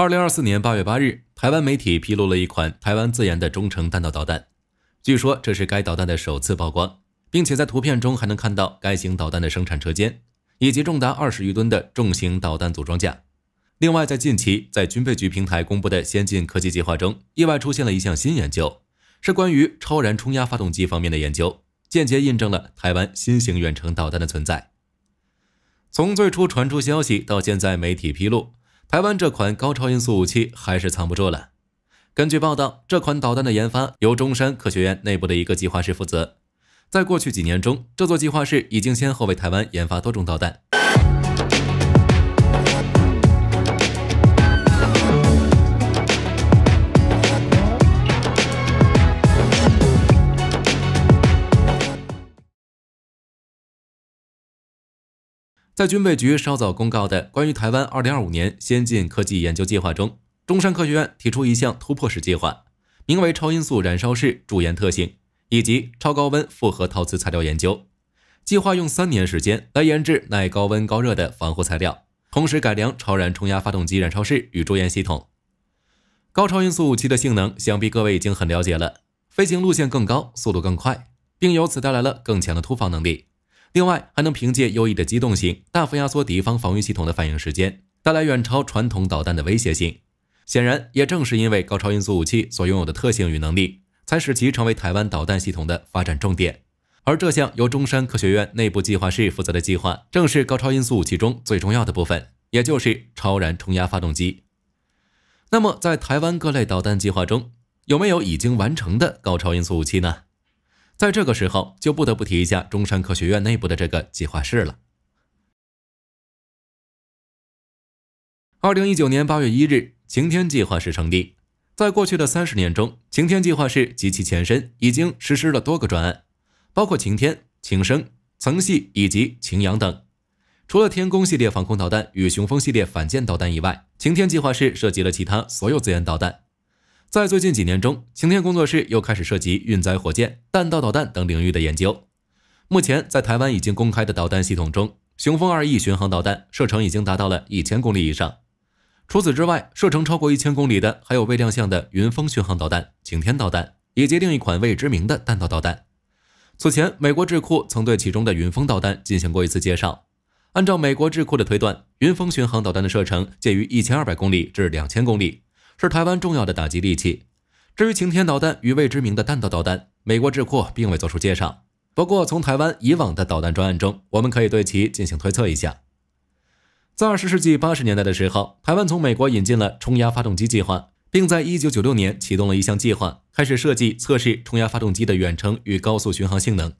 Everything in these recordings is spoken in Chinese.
二零二四年八月八日，台湾媒体披露了一款台湾自研的中程弹道导弹。据说这是该导弹的首次曝光，并且在图片中还能看到该型导弹的生产车间，以及重达二十余吨的重型导弹组装架。另外，在近期在军备局平台公布的先进科技计划中，意外出现了一项新研究，是关于超燃冲压发动机方面的研究，间接印证了台湾新型远程导弹的存在。从最初传出消息到现在，媒体披露。台湾这款高超音速武器还是藏不住了。根据报道，这款导弹的研发由中山科学院内部的一个计划室负责。在过去几年中，这座计划室已经先后为台湾研发多种导弹。在军备局稍早公告的关于台湾2025年先进科技研究计划中，中山科学院提出一项突破式计划，名为“超音速燃烧室驻研特性以及超高温复合陶瓷材料研究”。计划用三年时间来研制耐高温高热的防护材料，同时改良超燃冲压发动机燃烧室与驻研系统。高超音速武器的性能，想必各位已经很了解了，飞行路线更高速度更快，并由此带来了更强的突防能力。另外，还能凭借优异的机动性，大幅压缩敌方防御系统的反应时间，带来远超传统导弹的威胁性。显然，也正是因为高超音速武器所拥有的特性与能力，才使其成为台湾导弹系统的发展重点。而这项由中山科学院内部计划室负责的计划，正是高超音速武器中最重要的部分，也就是超燃冲压发动机。那么，在台湾各类导弹计划中，有没有已经完成的高超音速武器呢？在这个时候，就不得不提一下中山科学院内部的这个计划室了。二零一九年八月一日，晴天计划室成立。在过去的三十年中，晴天计划室及其前身已经实施了多个专案，包括晴天、晴升、层系以及晴阳等。除了天宫系列防空导弹与雄风系列反舰导弹以外，晴天计划室涉及了其他所有资源导弹。在最近几年中，擎天工作室又开始涉及运载火箭、弹道导弹等领域的研究。目前，在台湾已经公开的导弹系统中，雄风二 E 巡航导弹射程已经达到了一千公里以上。除此之外，射程超过一千公里的还有未亮相的云峰巡航导弹、擎天导弹，以及另一款未知名的弹道导弹。此前，美国智库曾对其中的云峰导弹进行过一次介绍。按照美国智库的推断，云峰巡航导弹的射程介于一千二百公里至两千公里。是台湾重要的打击利器。至于晴天导弹与未知名的弹道导弹，美国智库并未做出介绍。不过，从台湾以往的导弹专案中，我们可以对其进行推测一下。在二十世纪八十年代的时候，台湾从美国引进了冲压发动机计划，并在一九九六年启动了一项计划，开始设计测试冲压发动机的远程与高速巡航性能。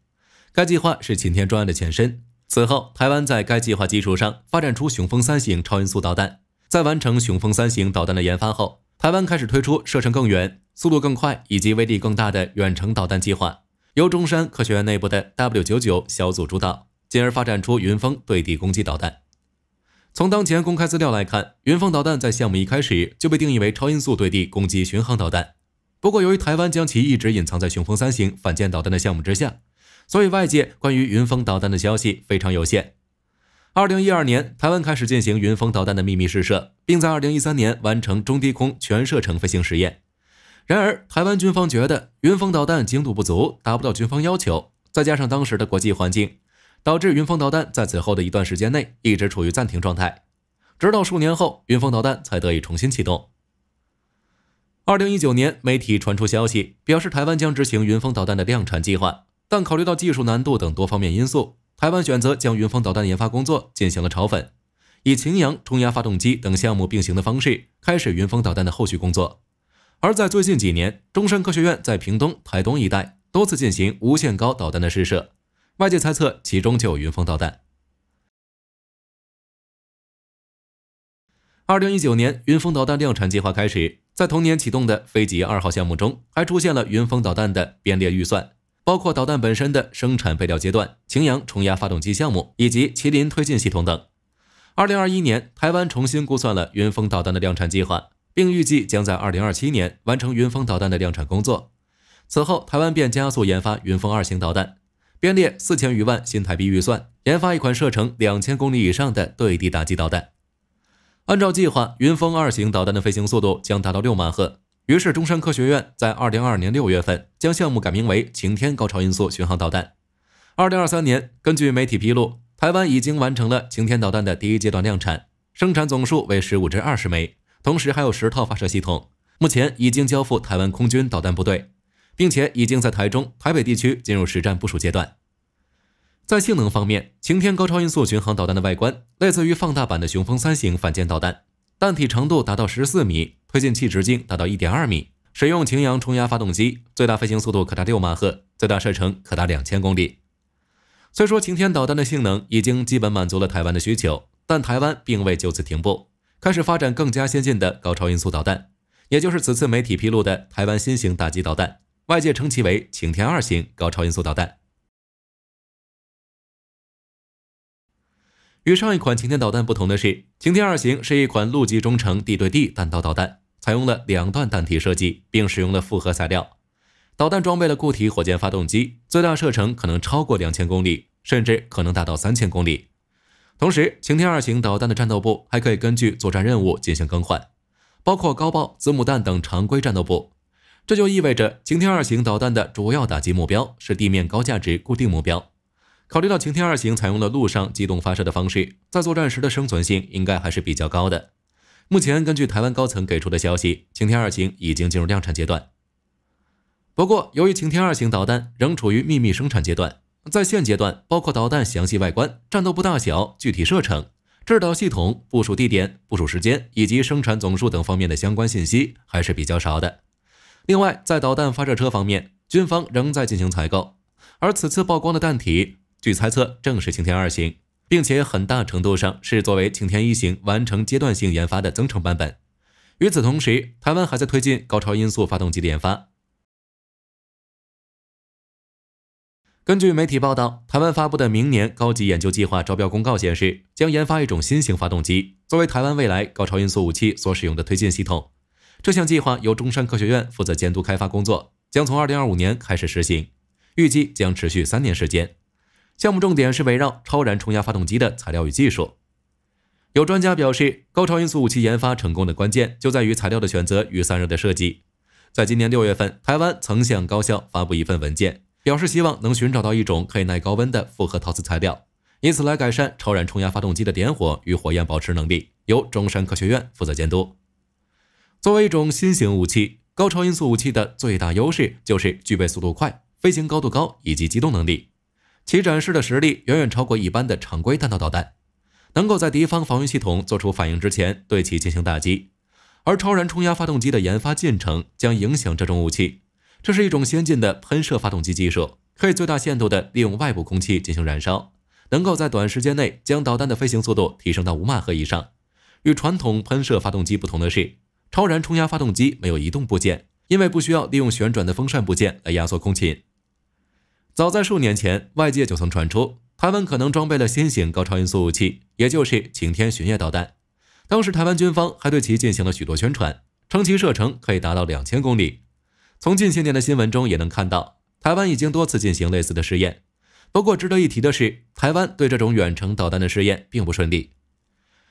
该计划是晴天专案的前身。此后，台湾在该计划基础上发展出雄风三型超音速导弹。在完成雄风三型导弹的研发后，台湾开始推出射程更远、速度更快以及威力更大的远程导弹计划，由中山科学院内部的 W99 小组主导，进而发展出云峰对地攻击导弹。从当前公开资料来看，云峰导弹在项目一开始就被定义为超音速对地攻击巡航导弹。不过，由于台湾将其一直隐藏在雄风三型反舰导弹的项目之下，所以外界关于云峰导弹的消息非常有限。二零一二年，台湾开始进行云峰导弹的秘密试射，并在二零一三年完成中低空全射程飞行实验。然而，台湾军方觉得云峰导弹精度不足，达不到军方要求。再加上当时的国际环境，导致云峰导弹在此后的一段时间内一直处于暂停状态。直到数年后，云峰导弹才得以重新启动。二零一九年，媒体传出消息，表示台湾将执行云峰导弹的量产计划，但考虑到技术难度等多方面因素。台湾选择将云峰导弹研发工作进行了炒粉，以擎羊冲压发动机等项目并行的方式，开始云峰导弹的后续工作。而在最近几年，中山科学院在屏东、台东一带多次进行无限高导弹的试射，外界猜测其中就有云峰导弹。二零一九年，云峰导弹量产计划开始，在同年启动的飞机二号项目中，还出现了云峰导弹的编列预算。包括导弹本身的生产备料阶段、晴阳冲压发动机项目以及麒麟推进系统等。二零二一年，台湾重新估算了云峰导弹的量产计划，并预计将在二零二七年完成云峰导弹的量产工作。此后，台湾便加速研发云峰二型导弹，编列四千余万新台币预算，研发一款射程两千公里以上的对地打击导弹。按照计划，云峰二型导弹的飞行速度将达到六马赫。于是，中山科学院在二零二二年六月份将项目改名为“晴天高超音速巡航导弹”。二零二三年，根据媒体披露，台湾已经完成了晴天导弹的第一阶段量产，生产总数为十五至二十枚，同时还有十套发射系统，目前已经交付台湾空军导弹部队，并且已经在台中、台北地区进入实战部署阶段。在性能方面，晴天高超音速巡航导弹的外观类似于放大版的雄风三型反舰导弹。弹体长度达到十四米，推进器直径达到一点二米，使用擎羊冲压发动机，最大飞行速度可达六马赫，最大射程可达两千公里。虽说“晴天”导弹的性能已经基本满足了台湾的需求，但台湾并未就此停步，开始发展更加先进的高超音速导弹，也就是此次媒体披露的台湾新型打击导弹，外界称其为“晴天二型”高超音速导弹。与上一款晴天导弹不同的是，晴天二型是一款陆基中程地对地弹道导弹，采用了两段弹体设计，并使用了复合材料。导弹装备了固体火箭发动机，最大射程可能超过两千公里，甚至可能达到三千公里。同时，晴天二型导弹的战斗部还可以根据作战任务进行更换，包括高爆、子母弹等常规战斗部。这就意味着晴天二型导弹的主要打击目标是地面高价值固定目标。考虑到“晴天二型”采用了陆上机动发射的方式，在作战时的生存性应该还是比较高的。目前，根据台湾高层给出的消息，“晴天二型”已经进入量产阶段。不过，由于“晴天二型”导弹仍处于秘密生产阶段，在现阶段，包括导弹详细外观、战斗部大小、具体射程、制导系统部署地点、部署时间以及生产总数等方面的相关信息还是比较少的。另外，在导弹发射车方面，军方仍在进行采购，而此次曝光的弹体。据猜测，正是“晴天二型”，并且很大程度上是作为“晴天一型”完成阶段性研发的增程版本。与此同时，台湾还在推进高超音速发动机的研发。根据媒体报道，台湾发布的明年高级研究计划招标公告显示，将研发一种新型发动机，作为台湾未来高超音速武器所使用的推进系统。这项计划由中山科学院负责监督开发工作，将从2025年开始实行，预计将持续三年时间。项目重点是围绕超燃冲压发动机的材料与技术。有专家表示，高超音速武器研发成功的关键就在于材料的选择与散热的设计。在今年六月份，台湾曾向高校发布一份文件，表示希望能寻找到一种可以耐高温的复合陶瓷材料，以此来改善超燃冲压发动机的点火与火焰保持能力。由中山科学院负责监督。作为一种新型武器，高超音速武器的最大优势就是具备速度快、飞行高度高以及机动能力。其展示的实力远远超过一般的常规弹道导弹，能够在敌方防御系统做出反应之前对其进行打击。而超燃冲压发动机的研发进程将影响这种武器。这是一种先进的喷射发动机技术，可以最大限度地利用外部空气进行燃烧，能够在短时间内将导弹的飞行速度提升到五马赫以上。与传统喷射发动机不同的是，超燃冲压发动机没有移动部件，因为不需要利用旋转的风扇部件来压缩空气。早在数年前，外界就曾传出台湾可能装备了新型高超音速武器，也就是“晴天巡夜”导弹。当时台湾军方还对其进行了许多宣传，称其射程可以达到两千公里。从近些年的新闻中也能看到，台湾已经多次进行类似的试验。不过值得一提的是，台湾对这种远程导弹的试验并不顺利。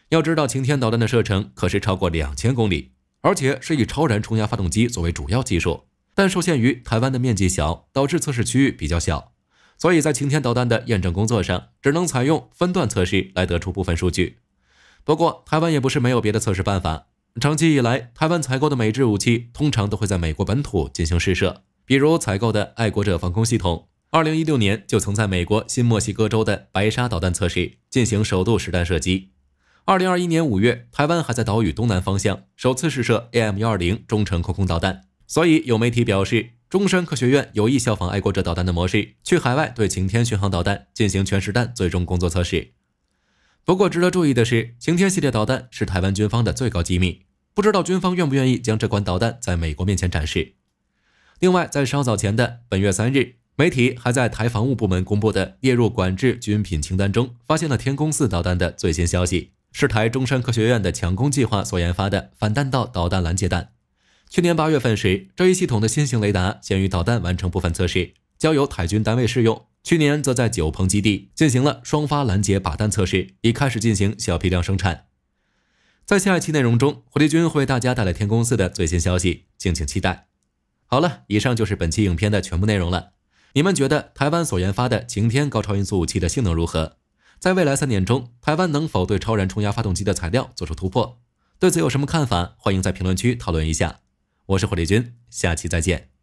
要知道，晴天导弹的射程可是超过两千公里，而且是以超燃冲压发动机作为主要技术。但受限于台湾的面积小，导致测试区域比较小，所以在晴天导弹的验证工作上，只能采用分段测试来得出部分数据。不过，台湾也不是没有别的测试办法。长期以来，台湾采购的美制武器通常都会在美国本土进行试射，比如采购的爱国者防空系统，2016年就曾在美国新墨西哥州的白沙导弹测试进行首度实弹射击。2021年5月，台湾还在岛屿东南方向首次试射 AM120 中程空空导弹。所以有媒体表示，中山科学院有意效仿爱国者导弹的模式，去海外对“晴天”巡航导弹进行全实弹最终工作测试。不过，值得注意的是，“晴天”系列导弹是台湾军方的最高机密，不知道军方愿不愿意将这款导弹在美国面前展示。另外，在稍早前的本月三日，媒体还在台防务部门公布的列入管制军品清单中，发现了“天宫四”导弹的最新消息，是台中山科学院的“强攻计划”所研发的反弹道导弹拦截弹。去年八月份时，这一系统的新型雷达、先于导弹完成部分测试，交由台军单位试用。去年则在九鹏基地进行了双发拦截靶弹测试，已开始进行小批量生产。在下一期内容中，火力军会为大家带来天宫四的最新消息，敬请期待。好了，以上就是本期影片的全部内容了。你们觉得台湾所研发的“晴天”高超音速武器的性能如何？在未来三年中，台湾能否对超燃冲压发动机的材料做出突破？对此有什么看法？欢迎在评论区讨论一下。我是火力军，下期再见。